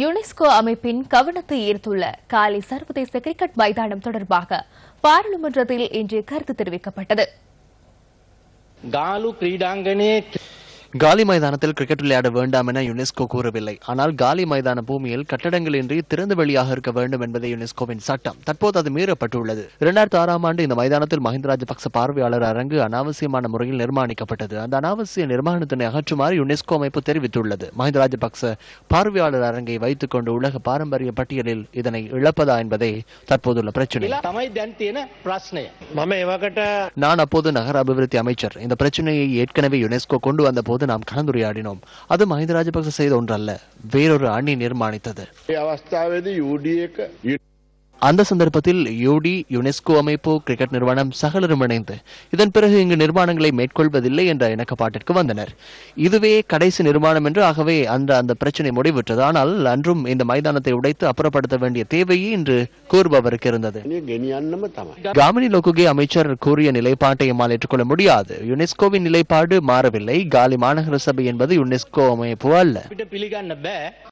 UNESCO அமைப்பின் கவனத்தை ஈர்த்துள்ள காலை சர்வதேச கிரிக்கெட் மைதானம் தொடர்பாக பாராளுமன்றத்தில் இன்று கருத்து தெரிவிக்கப்பட்டது காலு கிரீடாங்கனே காலி மைதானத்தில் கிரிக்கெட் விளையாட வேண்டாம் என யுனெஸ்கோ கூறவில்லை ஆனால் காலி மைதான பூமியில் கட்டடங்களின்றி திறந்த வெளியாக இருக்க வேண்டும் என்பதே யுனெஸ்கோவின் சட்டம் தற்போது அது மீறப்பட்டுள்ளது இரண்டாயிரத்தி ஆறாம் ஆண்டு இந்த மைதானத்தில் மஹிந்த ராஜபக்ச பார்வையாளர் அரங்கு அனாவசியமான முறையில் நிர்மாணிக்கப்பட்டது அந்த அனாவசிய நிர்மாணத்தினை அகற்றுமாறு யுனெஸ்கோ அமைப்பு தெரிவித்துள்ளது மஹிந்த ராஜபக்ச பார்வையாளர் அரங்கை வைத்துக் கொண்டு உலக பாரம்பரிய பட்டியலில் இதனை இழப்பதா என்பதே தற்போதுள்ள பிரச்சனை நான் அப்போது நகர அபிவிருத்தி அமைச்சர் இந்த பிரச்சனையை ஏற்கனவே யுனெஸ்கோ கொண்டு வந்த போது குறித்து நாம் கலந்துரையாடினோம் அது மஹிந்த ராஜபக்ச செய்த ஒன்றல்ல வேறொரு அணி நிர்மாணித்தது அந்த சந்தர்ப்பத்தில் யூடி யுனெஸ்கோ அமைப்பு கிரிக்கெட் நிறுவனம் சகலரும் இணைந்து இதன் பிறகு இங்கு நிர்மாணங்களை மேற்கொள்வதில்லை என்ற இணக்கப்பாட்டிற்கு வந்தனர் இதுவே கடைசி நிர்மாணம் என்று ஆகவே அந்த அந்த பிரச்சனை முடிவுற்றது ஆனால் அன்றும் இந்த மைதானத்தை உடைத்து அப்புறப்படுத்த வேண்டிய தேவையே இன்று கூறுபவருக்கு இருந்தது காமினி லோகுகே அமைச்சர் கூறிய நிலைப்பாட்டை எம்மால் ஏற்றுக்கொள்ள முடியாது யுனெஸ்கோவின் நிலைப்பாடு மாறவில்லை காலி மாநகர சபை என்பது யுனெஸ்கோ அமைப்பு அல்ல